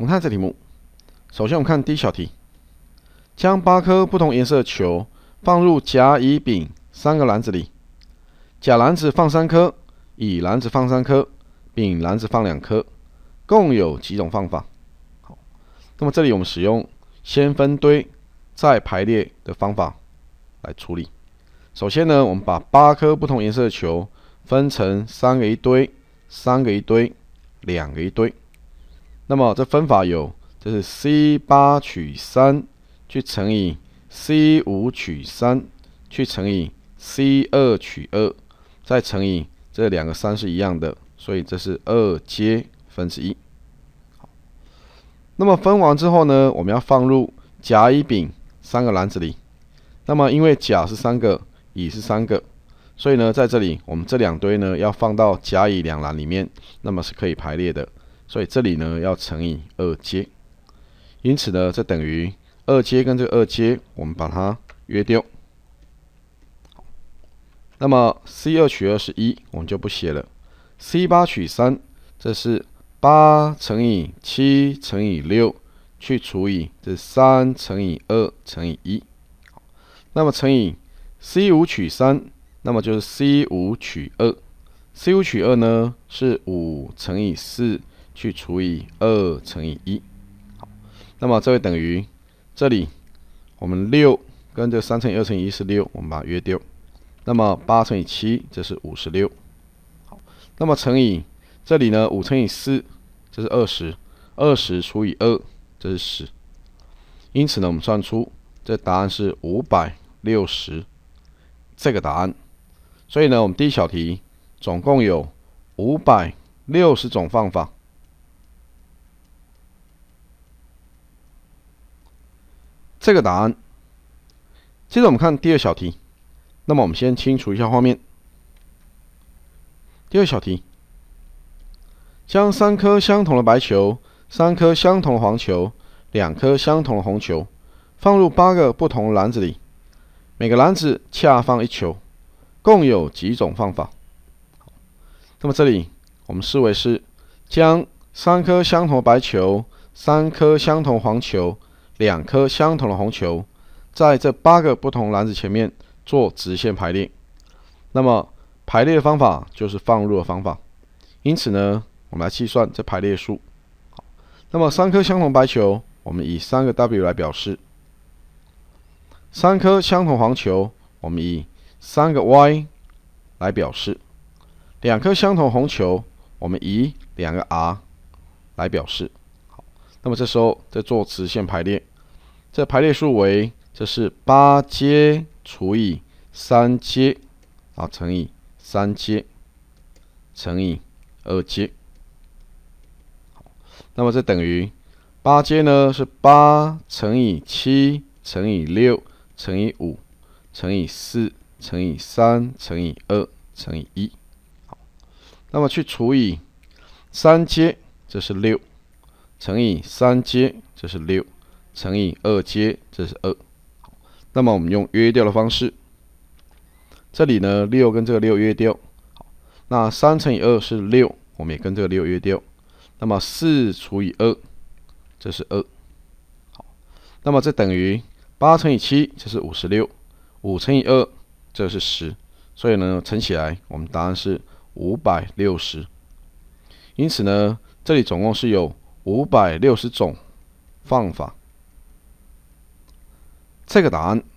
我们看这题目。首先，我们看第一小题：将八颗不同颜色的球放入甲、乙、丙三个篮子里，甲篮子放三颗，乙篮子放三颗，丙篮子放两颗，共有几种方法？好，那么这里我们使用先分堆再排列的方法来处理。首先呢，我们把八颗不同颜色的球分成三个一堆、三个一堆、两个一堆。那么这分法有，这是 C 八取三去乘以 C 五取三去乘以 C 二取二，再乘以这两个三是一样的，所以这是二阶分之一。好，那么分完之后呢，我们要放入甲、乙、丙三个篮子里。那么因为甲是三个，乙是三个，所以呢，在这里我们这两堆呢要放到甲、乙两篮里面，那么是可以排列的。所以这里呢要乘以二阶，因此呢这等于二阶跟这个二阶，我们把它约掉。那么 C 二取二是一，我们就不写了。C 八取三，这是八乘以七乘以六去除以这三乘以二乘以一。那么乘以 C 五取三，那么就是 C 五取二，C 五取二呢是五乘以四。去除以二乘以一，好，那么这会等于这里，我们六跟这三乘以二乘以一是六，我们把它约掉。那么八乘以七，这是五十六。好，那么乘以这里呢，五乘以四，这是二十，二十除以二，这是十。因此呢，我们算出这答案是五百六十，这个答案。所以呢，我们第一小题总共有五百六十种方法。这个答案。接着我们看第二小题，那么我们先清除一下画面。第二小题，将三颗相同的白球、三颗相同的黄球、两颗相同的红球放入八个不同篮子里，每个篮子恰放一球，共有几种方法？那么这里我们视为是将三颗相同白球、三颗相同黄球。两颗相同的红球，在这八个不同篮子前面做直线排列，那么排列的方法就是放入的方法，因此呢，我们来计算这排列数。好，那么三颗相同白球，我们以三个 W 来表示；三颗相同黄球，我们以三个 Y 来表示；两颗相同红球，我们以两个 R 来表示。好，那么这时候在做直线排列。这排列数为，这是八阶除以三阶啊，乘以三阶乘以二阶。那么这等于八阶呢是八乘以七乘以六乘以五乘以四乘以三乘以二乘以一。好，那么去除以三阶，这是六乘以三阶，这是六。乘以二阶，这是二。那么我们用约掉的方式，这里呢六跟这个六约掉，那三乘以二是六，我们也跟这个六约掉，那么四除以二，这是二，好，那么这等于八乘以七，这是五十六，五乘以二，这是十，所以呢乘起来，我们答案是五百六十。因此呢，这里总共是有五百六十种方法。这个答案。